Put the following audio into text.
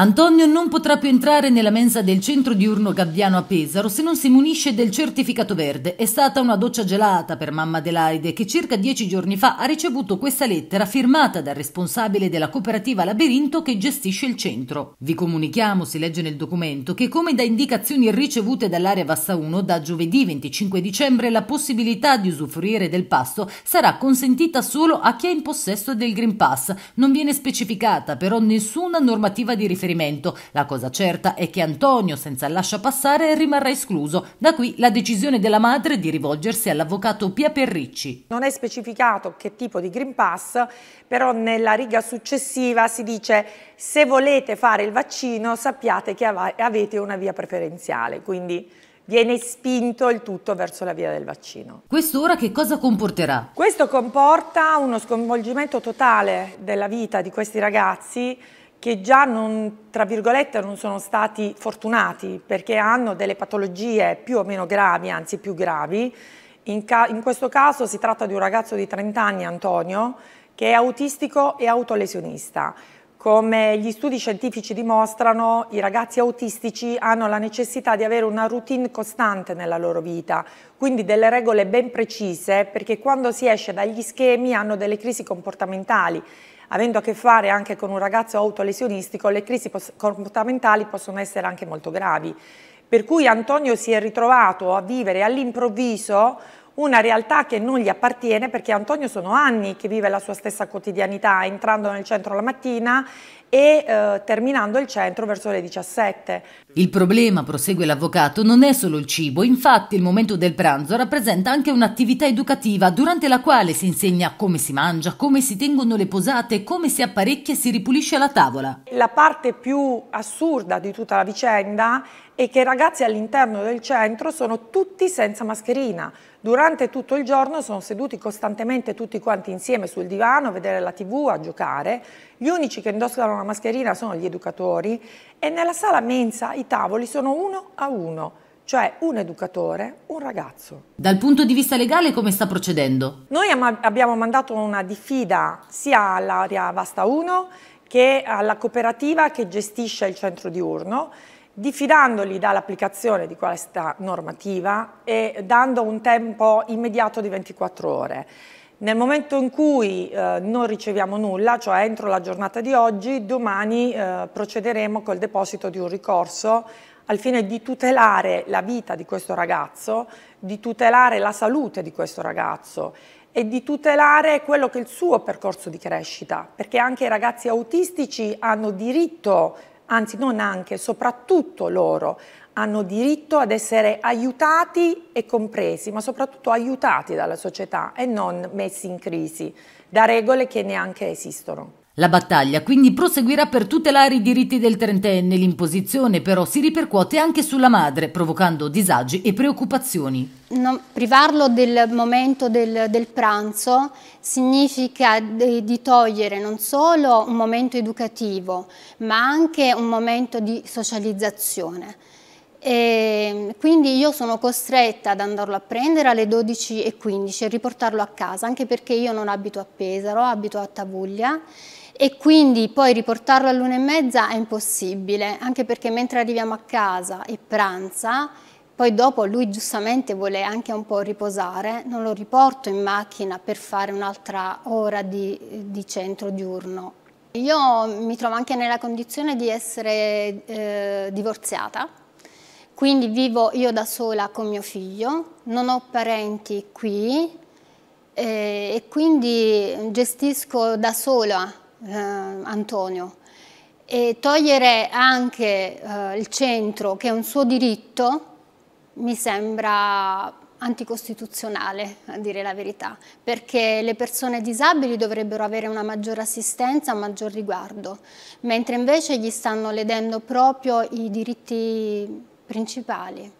Antonio non potrà più entrare nella mensa del centro diurno gabbiano a Pesaro se non si munisce del certificato verde. È stata una doccia gelata per mamma Adelaide che circa dieci giorni fa ha ricevuto questa lettera firmata dal responsabile della cooperativa Labirinto che gestisce il centro. Vi comunichiamo, si legge nel documento, che come da indicazioni ricevute dall'area Vassa 1, da giovedì 25 dicembre la possibilità di usufruire del pasto sarà consentita solo a chi è in possesso del Green Pass. Non viene specificata però nessuna normativa di riferimento riferimento. La cosa certa è che Antonio, senza lascia passare, rimarrà escluso. Da qui la decisione della madre di rivolgersi all'avvocato Pia Perricci. Non è specificato che tipo di Green Pass, però nella riga successiva si dice se volete fare il vaccino sappiate che av avete una via preferenziale, quindi viene spinto il tutto verso la via del vaccino. Quest'ora che cosa comporterà? Questo comporta uno sconvolgimento totale della vita di questi ragazzi che già non, tra virgolette, non sono stati fortunati perché hanno delle patologie più o meno gravi, anzi più gravi. In, in questo caso si tratta di un ragazzo di 30 anni, Antonio, che è autistico e autolesionista. Come gli studi scientifici dimostrano, i ragazzi autistici hanno la necessità di avere una routine costante nella loro vita, quindi delle regole ben precise, perché quando si esce dagli schemi hanno delle crisi comportamentali avendo a che fare anche con un ragazzo autolesionistico, le crisi comportamentali possono essere anche molto gravi. Per cui Antonio si è ritrovato a vivere all'improvviso una realtà che non gli appartiene perché Antonio sono anni che vive la sua stessa quotidianità, entrando nel centro la mattina e eh, terminando il centro verso le 17. Il problema, prosegue l'avvocato, non è solo il cibo, infatti il momento del pranzo rappresenta anche un'attività educativa durante la quale si insegna come si mangia, come si tengono le posate, come si apparecchia e si ripulisce la tavola. La parte più assurda di tutta la vicenda è che i ragazzi all'interno del centro sono tutti senza mascherina. Durante tutto il giorno sono seduti costantemente tutti quanti insieme sul divano a vedere la tv, a giocare. Gli unici che indossano la mascherina sono gli educatori e nella sala mensa i tavoli sono uno a uno, cioè un educatore, un ragazzo. Dal punto di vista legale come sta procedendo? Noi abbiamo mandato una diffida sia all'area Vasta 1 che alla cooperativa che gestisce il centro diurno diffidandoli dall'applicazione di questa normativa e dando un tempo immediato di 24 ore. Nel momento in cui eh, non riceviamo nulla, cioè entro la giornata di oggi, domani eh, procederemo col deposito di un ricorso al fine di tutelare la vita di questo ragazzo, di tutelare la salute di questo ragazzo e di tutelare quello che è il suo percorso di crescita, perché anche i ragazzi autistici hanno diritto anzi non anche, soprattutto loro hanno diritto ad essere aiutati e compresi, ma soprattutto aiutati dalla società e non messi in crisi da regole che neanche esistono. La battaglia quindi proseguirà per tutelare i diritti del trentenne, l'imposizione però si ripercuote anche sulla madre, provocando disagi e preoccupazioni. Non privarlo del momento del, del pranzo significa di, di togliere non solo un momento educativo, ma anche un momento di socializzazione. E ehm, quindi io sono costretta ad andarlo a prendere alle 12.15 e riportarlo a casa, anche perché io non abito a Pesaro, abito a Tavuglia e quindi poi riportarlo all'una e mezza è impossibile, anche perché mentre arriviamo a casa e pranza, poi dopo lui giustamente vuole anche un po' riposare, non lo riporto in macchina per fare un'altra ora di, di, centro diurno. Io mi trovo anche nella condizione di essere eh, divorziata, quindi vivo io da sola con mio figlio, non ho parenti qui, eh, e quindi gestisco da sola eh, Antonio e togliere anche eh, il centro, che è un suo diritto, mi sembra anticostituzionale, a dire la verità, perché le persone disabili dovrebbero avere una maggiore assistenza, un maggior riguardo, mentre invece gli stanno ledendo proprio i diritti principali.